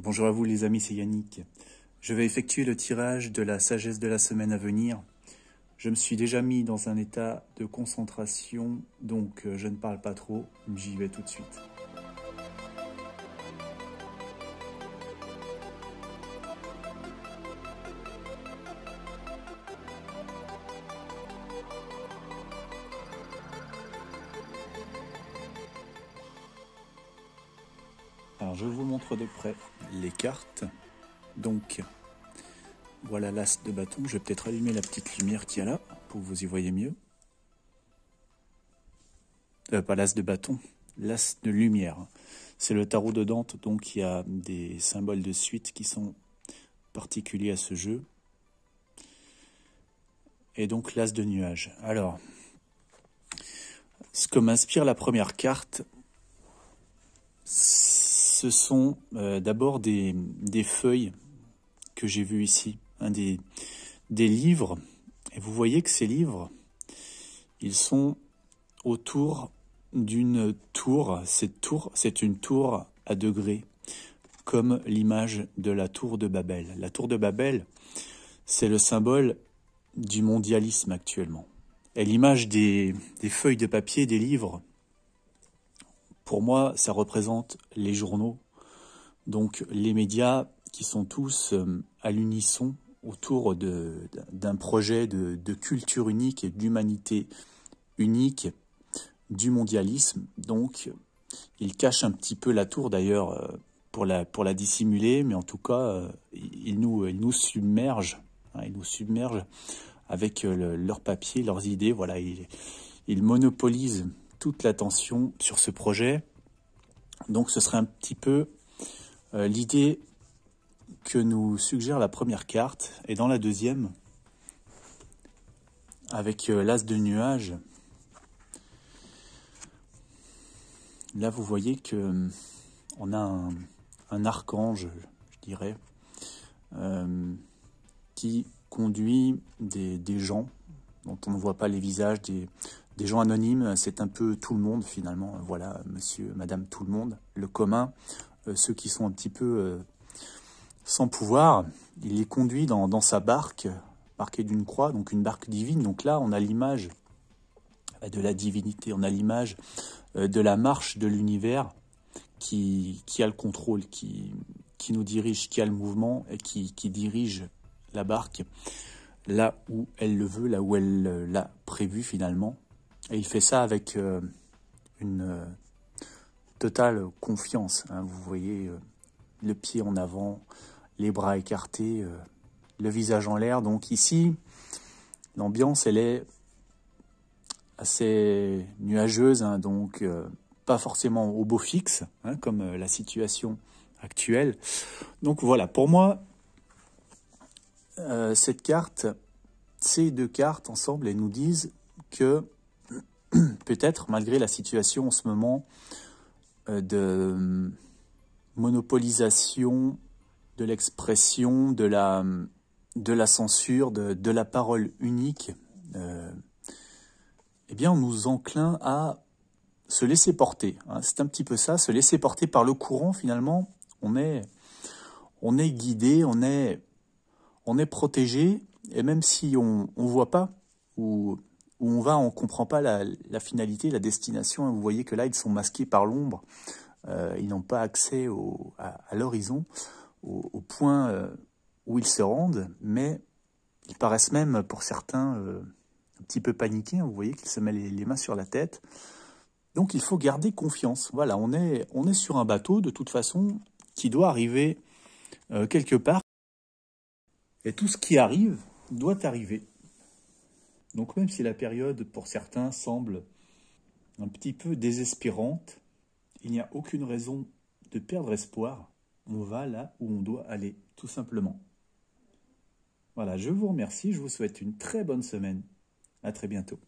Bonjour à vous les amis, c'est Yannick. Je vais effectuer le tirage de la sagesse de la semaine à venir. Je me suis déjà mis dans un état de concentration, donc euh, je ne parle pas trop, j'y vais tout de suite. Alors je vous montre de près les cartes. Donc voilà l'as de bâton. Je vais peut-être allumer la petite lumière qu'il y a là pour que vous y voyez mieux. Euh, pas l'as de bâton, l'as de lumière. C'est le tarot de Dante, donc il y a des symboles de suite qui sont particuliers à ce jeu. Et donc l'as de nuage. Alors, ce que m'inspire la première carte, c'est ce sont euh, d'abord des, feuilles que j'ai vues ici, hein, des, livres. Et vous voyez que ces livres, ils sont autour d'une tour. Cette tour, c'est une tour à degrés, comme l'image de la tour de Babel. La tour de Babel, c'est le symbole du mondialisme actuellement. Et l'image des, feuilles de papier, des livres, pour moi, ça représente les journaux, donc les médias qui sont tous euh, à l'unisson autour d'un projet de, culture unique et d'humanité unique, du mondialisme. Donc, ils cachent un petit peu la tour d'ailleurs euh, pour la, pour la dissimuler, mais en tout cas, euh, ils nous, nous submergent. Hein, nous avec leurs papiers, leurs idées. Voilà, ils monopolisent toute l'attention sur ce projet. Donc ce serait un petit peu euh, l'idée que nous suggère la première carte. Et dans la deuxième, avec euh, l'as de nuage, là vous voyez que euh, on a un, archange, je dirais, qui conduit des, des gens dont on ne voit pas les visages, des, des gens anonymes, c'est un peu tout le monde finalement. Voilà, monsieur, madame, tout le monde, le commun, euh, ceux qui sont un petit peu euh, sans pouvoir. Il les conduit dans, sa barque, marquée d'une croix, donc une barque divine. Donc là, on a l'image euh, de la divinité, on a l'image de la marche de l'univers qui, a le contrôle, qui, nous dirige, qui a le mouvement et qui, dirige la barque là où elle le veut, là où elle l'a prévu finalement. Et il fait ça avec euh, une euh, totale confiance. Hein. Vous voyez euh, le pied en avant, les bras écartés, le visage en l'air. Donc ici, l'ambiance, elle est assez nuageuse, hein. donc pas forcément au beau fixe, hein, comme la situation actuelle. Donc voilà, pour moi, cette carte, ces deux cartes ensemble, elles nous disent que peut-être, malgré la situation en ce moment euh, de euh, monopolisation de l'expression, de la, euh, de la censure, de, la parole unique, eh bien, on nous enclin à se laisser porter. Hein. C'est un petit peu ça, se laisser porter par le courant, finalement. On est, on est guidé, on est, on est protégé, et même si on ne voit pas, ou où on va, on ne comprend pas la, finalité, la destination. Hein. Vous voyez que là, ils sont masqués par l'ombre. Euh, ils n'ont pas accès à, l'horizon, au, point euh, où ils se rendent, mais ils paraissent même, pour certains, euh, un petit peu paniqués. Hein. Vous voyez qu'ils se mettent les, mains sur la tête. Donc il faut garder confiance. Voilà, on est, on est sur un bateau, de toute façon, qui doit arriver quelque part. Et tout ce qui arrive doit arriver. Donc même si la période pour certains semble un petit peu désespérante, il n'y a aucune raison de perdre espoir. On va là où on doit aller, tout simplement. Voilà, je vous remercie, je vous souhaite une très bonne semaine. À très bientôt.